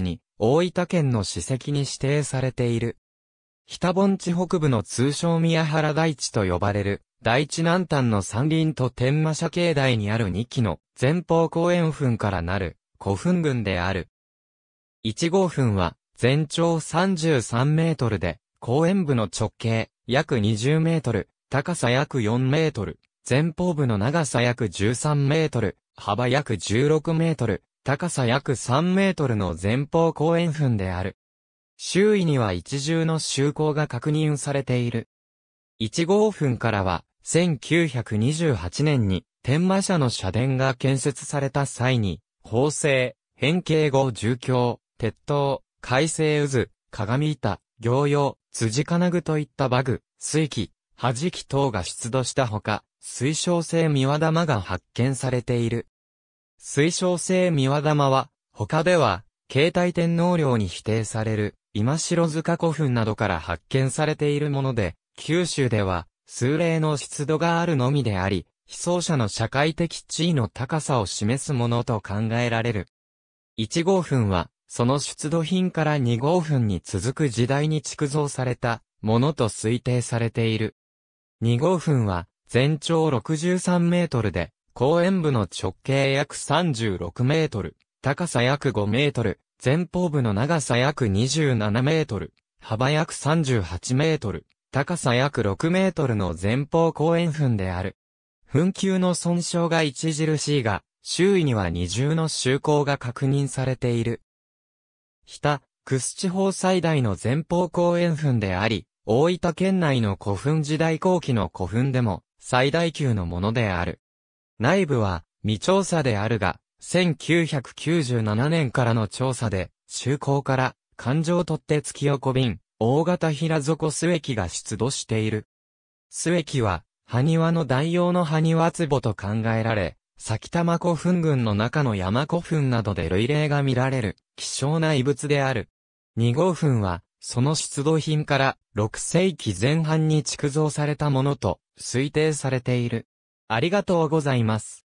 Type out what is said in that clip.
に大分県の史跡に指定されている。北盆地北部の通称宮原大地と呼ばれる、台地南端の山林と天満社境内にある2基の前方公園墳からなる古墳群である。1号墳は全長33メートルで、公園部の直径約20メートル、高さ約4メートル、前方部の長さ約13メートル、幅約16メートル、高さ約3メートルの前方後円墳である。周囲には一重の周行が確認されている。1号墳からは、1928年に天馬社の社殿が建設された際に、法制、変形後住居、鉄塔、改正渦、鏡板、行用、辻金具といったバグ、水器、弾き等が出土したほか、水晶性三輪玉が発見されている。水晶性三輪玉は、他では、携帯天皇陵に否定される、今城塚古墳などから発見されているもので、九州では、数例の出土があるのみであり、被葬者の社会的地位の高さを示すものと考えられる。1号墳は、その出土品から2号墳に続く時代に築造されたものと推定されている。2号墳は、全長63メートルで、公園部の直径約36メートル、高さ約5メートル、前方部の長さ約27メートル、幅約38メートル、高さ約6メートルの前方後円墳である。墳丘の損傷が著しいが、周囲には二重の周行が確認されている。北、クス地方最大の前方後円墳であり、大分県内の古墳時代後期の古墳でも最大級のものである。内部は未調査であるが、1997年からの調査で、就航から環状取って月横便、大型平底末期が出土している。末期は、埴輪の代用の埴輪壺と考えられ、先玉古墳群の中の山古墳などで類例が見られる、希少な遺物である。二号墳は、その出土品から6世紀前半に築造されたものと推定されている。ありがとうございます。